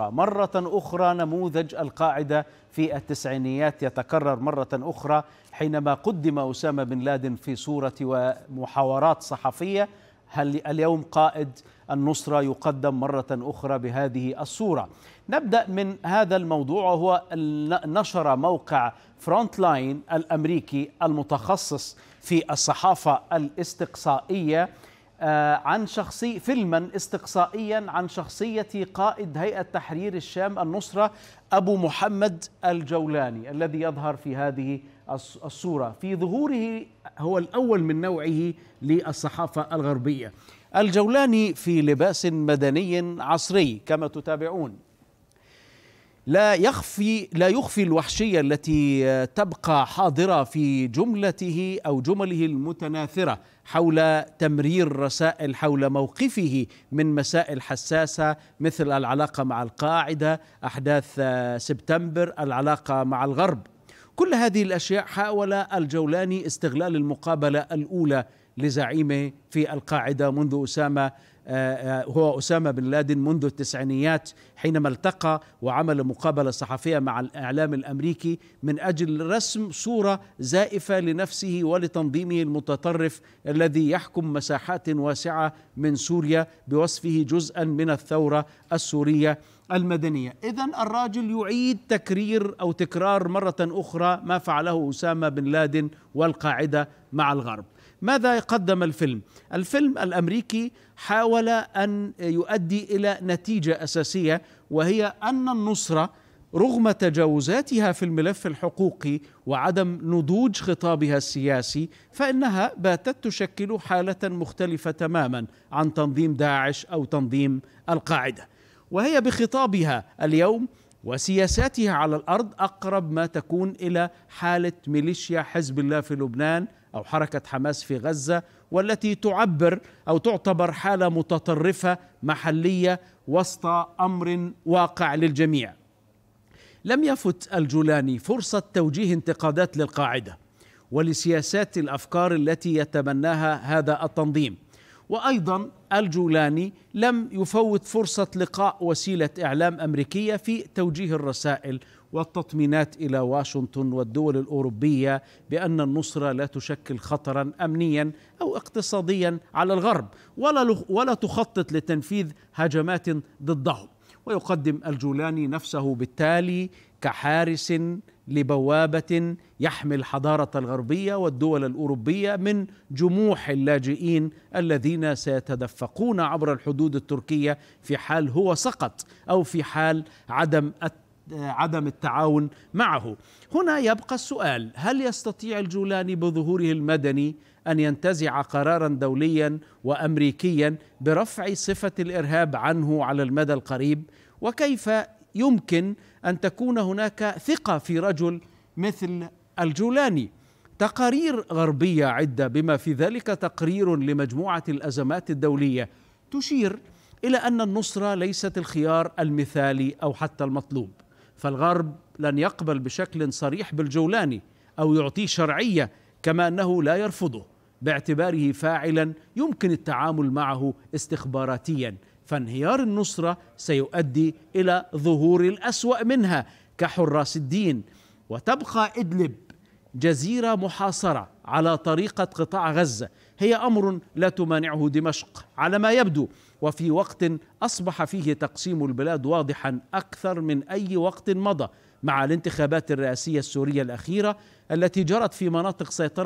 مرة أخرى نموذج القاعدة في التسعينيات يتكرر مرة أخرى حينما قدم أسامة بن لادن في صورة ومحاورات صحفية هل اليوم قائد النصرة يقدم مرة أخرى بهذه الصورة نبدأ من هذا الموضوع وهو نشر موقع فرونت لاين الأمريكي المتخصص في الصحافة الاستقصائية آه، عن شخصي فيلما استقصائيا عن شخصية قائد هيئة تحرير الشام النصرة أبو محمد الجولاني الذي يظهر في هذه الصورة في ظهوره هو الأول من نوعه للصحافة الغربية الجولاني في لباس مدني عصري كما تتابعون لا يخفي لا يخفي الوحشيه التي تبقى حاضره في جملته او جمله المتناثره حول تمرير رسائل حول موقفه من مسائل حساسه مثل العلاقه مع القاعده، احداث سبتمبر، العلاقه مع الغرب. كل هذه الاشياء حاول الجولاني استغلال المقابله الاولى لزعيمه في القاعده منذ اسامه آه، آه، هو أسامة بن لادن منذ التسعينيات حينما التقى وعمل مقابلة صحفية مع الإعلام الأمريكي من أجل رسم صورة زائفة لنفسه ولتنظيمه المتطرف الذي يحكم مساحات واسعة من سوريا بوصفه جزءا من الثورة السورية المدنية إذا الراجل يعيد تكرير أو تكرار مرة أخرى ما فعله أسامة بن لادن والقاعدة مع الغرب ماذا قدم الفيلم؟ الفيلم الامريكي حاول ان يؤدي الى نتيجه اساسيه وهي ان النصره رغم تجاوزاتها في الملف الحقوقي وعدم نضوج خطابها السياسي فانها باتت تشكل حاله مختلفه تماما عن تنظيم داعش او تنظيم القاعده وهي بخطابها اليوم وسياساتها على الارض اقرب ما تكون الى حاله ميليشيا حزب الله في لبنان او حركه حماس في غزه والتي تعبر او تعتبر حاله متطرفه محليه وسط امر واقع للجميع. لم يفت الجولاني فرصه توجيه انتقادات للقاعده ولسياسات الافكار التي يتبناها هذا التنظيم وايضا الجولاني لم يفوت فرصه لقاء وسيله اعلام امريكيه في توجيه الرسائل والتطمينات الى واشنطن والدول الاوروبيه بان النصره لا تشكل خطرا امنيا او اقتصاديا على الغرب ولا ولا تخطط لتنفيذ هجمات ضدهم ويقدم الجولاني نفسه بالتالي كحارس لبوابه يحمي الحضاره الغربيه والدول الاوروبيه من جموح اللاجئين الذين سيتدفقون عبر الحدود التركيه في حال هو سقط او في حال عدم عدم التعاون معه. هنا يبقى السؤال هل يستطيع الجولاني بظهوره المدني ان ينتزع قرارا دوليا وامريكيا برفع صفه الارهاب عنه على المدى القريب وكيف يمكن ان تكون هناك ثقه في رجل مثل الجولاني تقارير غربيه عده بما في ذلك تقرير لمجموعه الازمات الدوليه تشير الى ان النصره ليست الخيار المثالي او حتى المطلوب فالغرب لن يقبل بشكل صريح بالجولاني او يعطيه شرعيه كما انه لا يرفضه باعتباره فاعلا يمكن التعامل معه استخباراتيا فانهيار النصرة سيؤدي إلى ظهور الأسوأ منها كحراس الدين وتبقى إدلب جزيرة محاصرة على طريقة قطاع غزة هي أمر لا تمانعه دمشق على ما يبدو وفي وقت أصبح فيه تقسيم البلاد واضحا أكثر من أي وقت مضى مع الانتخابات الرئاسية السورية الأخيرة التي جرت في مناطق سيطرة